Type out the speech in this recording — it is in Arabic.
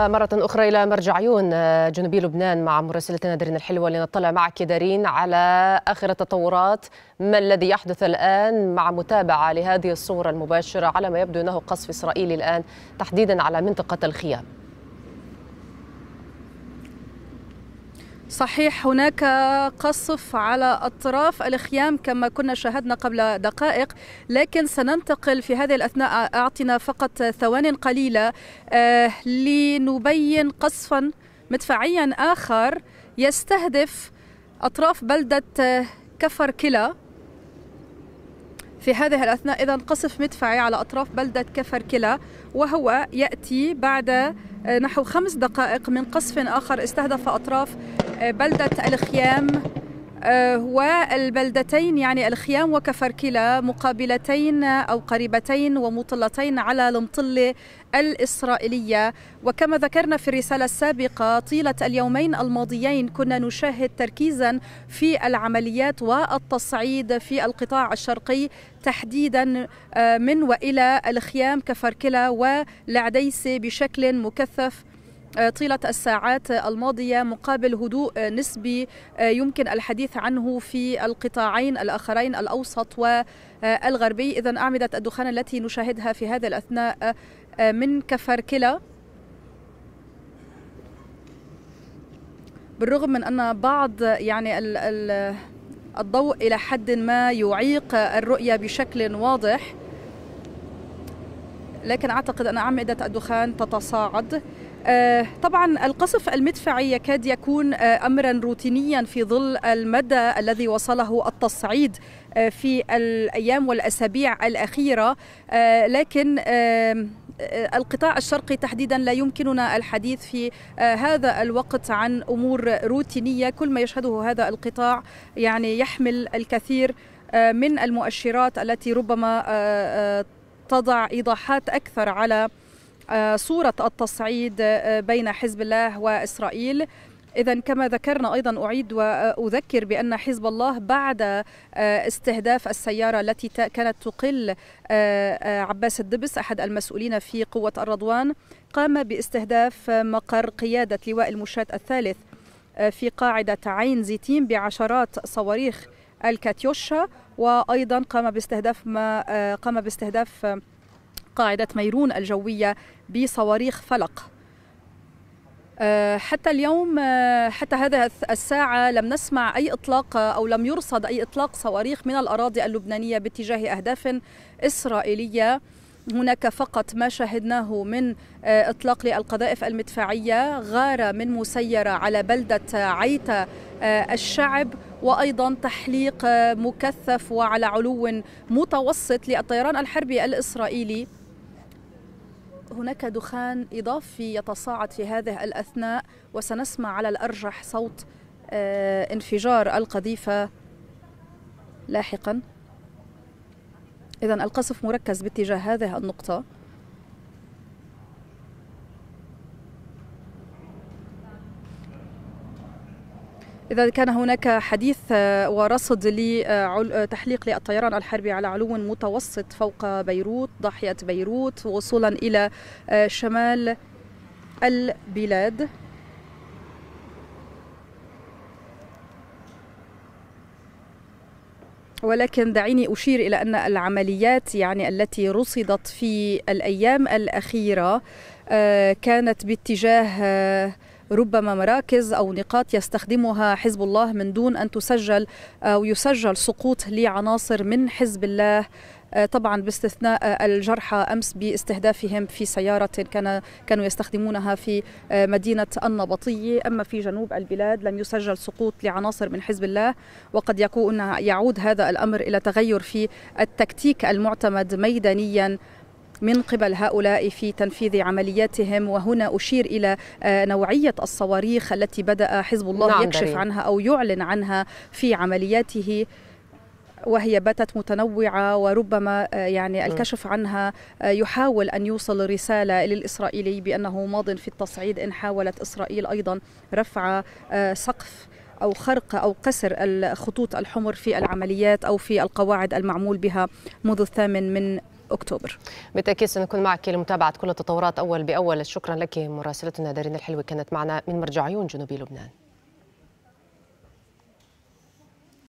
مرة أخرى إلى مرجعيون عيون آه، جنوبي لبنان مع مراسلتنا دارين الحلوة لنطلع معك دارين على آخر التطورات ما الذي يحدث الآن مع متابعة لهذه الصورة المباشرة على ما يبدو أنه قصف إسرائيلي الآن تحديدا على منطقة الخيام صحيح هناك قصف على اطراف الخيام كما كنا شاهدنا قبل دقائق لكن سننتقل في هذه الاثناء اعطنا فقط ثوان قليله آه، لنبين قصفا مدفعيا اخر يستهدف اطراف بلده كفر كلا في هذه الأثناء إذا قصف مدفعي على أطراف بلدة كفر كلا وهو يأتي بعد آه، نحو خمس دقائق من قصف آخر استهدف أطراف بلدة الخيام آه، والبلدتين يعني الخيام وكفركلا مقابلتين أو قريبتين ومطلتين على المطلة الإسرائيلية وكما ذكرنا في الرسالة السابقة طيلة اليومين الماضيين كنا نشاهد تركيزا في العمليات والتصعيد في القطاع الشرقي تحديدا آه، من وإلى الخيام كفركلا ولعديسة بشكل مكثف طيلة الساعات الماضية مقابل هدوء نسبي آه، يمكن الحديث عنه في القطاعين الآخرين الأوسط والغربي إذا أعمدة الدخان التي نشاهدها في هذا الأثناء آه، آه، من كلا بالرغم من أن بعض يعني ال ال الضوء إلى حد ما يعيق الرؤية بشكل واضح لكن أعتقد أن أعمدة الدخان تتصاعد آه، طبعا القصف المدفعي يكاد يكون آه، امرا روتينيا في ظل المدى الذي وصله التصعيد آه، في الايام والاسابيع الاخيره لكن القطاع الشرقي تحديدا لا يمكننا الحديث في هذا الوقت عن امور روتينيه كل ما يشهده هذا القطاع يعني يحمل الكثير من المؤشرات التي ربما تضع ايضاحات اكثر على آه، صورة التصعيد آه، بين حزب الله وإسرائيل إذا كما ذكرنا أيضا أعيد وأذكر بأن حزب الله بعد آه، استهداف السيارة التي كانت تقل عباس الدبس أحد المسؤولين في قوة الرضوان قام باستهداف مقر قيادة لواء المشاة الثالث في قاعدة عين زيتين بعشرات صواريخ الكاتيوشا وأيضا قام باستهداف ما قام باستهداف قاعدة ميرون الجوية بصواريخ فلق آه، حتى اليوم آه، حتى هذه الساعة لم نسمع أي إطلاق أو لم يرصد أي إطلاق صواريخ من الأراضي اللبنانية باتجاه أهداف إسرائيلية هناك فقط ما شاهدناه من آه، إطلاق للقذائف المدفعية غارة من مسيرة على بلدة عيتا الشعب وايضا تحليق مكثف وعلى علو متوسط للطيران الحربي الاسرائيلي هناك دخان إضافي يتصاعد في هذه الأثناء وسنسمع على الأرجح صوت آه، انفجار القذيفة لاحقا إذا القصف مركز باتجاه هذه النقطة إذا كان هناك حديث آه، ورصد لتحليق آه، للطيران الحربي على علو متوسط فوق بيروت ضاحية بيروت وصولا إلى آه، شمال البلاد ولكن دعيني أشير إلى أن العمليات يعني التي رصدت في الأيام الأخيرة كانت باتجاه ربما مراكز أو نقاط يستخدمها حزب الله من دون أن تسجل أو يسجل سقوط لعناصر من حزب الله آه، طبعا باستثناء آه، الجرحى امس باستهدافهم في سياره كان كانوا يستخدمونها في آه، مدينه النبطيه اما في جنوب البلاد لم يسجل سقوط لعناصر من حزب الله وقد يكون يعود هذا الامر الى تغير في التكتيك المعتمد ميدانيا من قبل هؤلاء في تنفيذ عملياتهم وهنا أشير إلى آه، نوعية الصواريخ التي بدأ حزب الله نعم يكشف دليل. عنها أو يعلن عنها في عملياته وهي باتت متنوعة وربما آه، يعني الكشف عنها آه، يحاول أن يوصل رسالة للإسرائيلي بأنه ماض في التصعيد إن حاولت إسرائيل أيضا رفع سقف أو خرق أو قسر الخطوط الحمر في العمليات أو في القواعد المعمول بها منذ الثامن من أكتوبر بالتأكيد سنكون معك لمتابعة كل التطورات أول بأول شكرا لك مراسلتنا دارين الحلوي كانت معنا من مرجع عيون لبنان